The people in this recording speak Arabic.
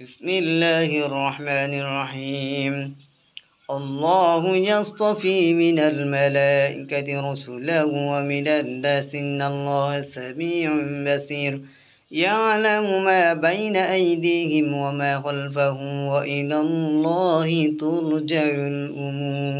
بسم الله الرحمن الرحيم الله يصطفي من الملائكة رسلا ومن الناس إن الله سميع بصير يعلم ما بين أيديهم وما خلفهم وإلى الله ترجع الأمور